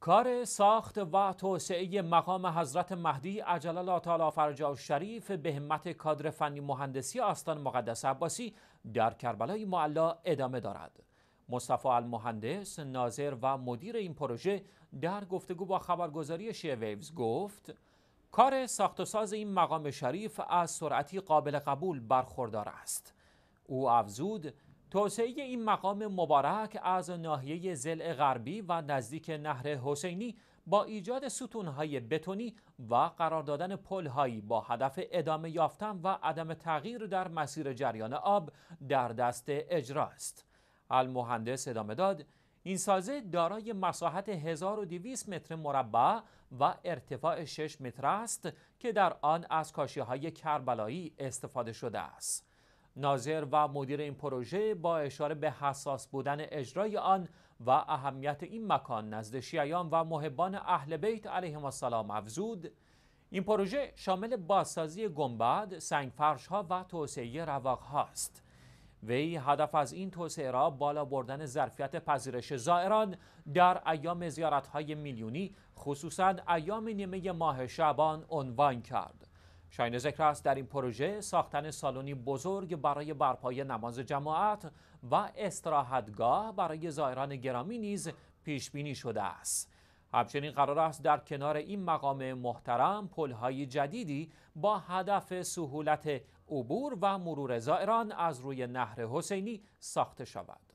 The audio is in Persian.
کار ساخت و توسعه مقام حضرت مهدی عجل الله تعالی و شریف به همت کادر فنی مهندسی آستان مقدس عباسی در کربلای معلا ادامه دارد. مصطفی المهندس ناظر و مدیر این پروژه در گفتگو با خبرگزاری ویوز گفت کار ساخت و ساز این مقام شریف از سرعتی قابل قبول برخوردار است. او افزود توسعه این مقام مبارک از ناحیه زل غربی و نزدیک نهر حسینی با ایجاد ستونهای بتونی و قرار دادن پلهایی با هدف ادامه یافتن و عدم تغییر در مسیر جریان آب در دست اجرا است. المهندس ادامه داد این سازه دارای مساحت 1200 متر مربع و ارتفاع 6 متر است که در آن از کاشی های کربلایی استفاده شده است. ناظر و مدیر این پروژه با اشاره به حساس بودن اجرای آن و اهمیت این مکان نزد شیعیان و محبان اهل بیت علیهم السلام افزود این پروژه شامل بازسازی گنبد، سنگفرش ها و توسعه رواق هاست. وی هدف از این توسعه را بالا بردن ظرفیت پذیرش زائران در ایام زیارت های میلیونی خصوصا ایام نیمه ماه شعبان عنوان کرد. شاین ذکر است در این پروژه ساختن سالونی بزرگ برای برپای نماز جماعت و استراحتگاه برای زائران گرامی نیز پیش بینی شده است همچنین قرار است در کنار این مقام محترم پلهای جدیدی با هدف سهولت عبور و مرور زائران از روی نهر حسینی ساخته شود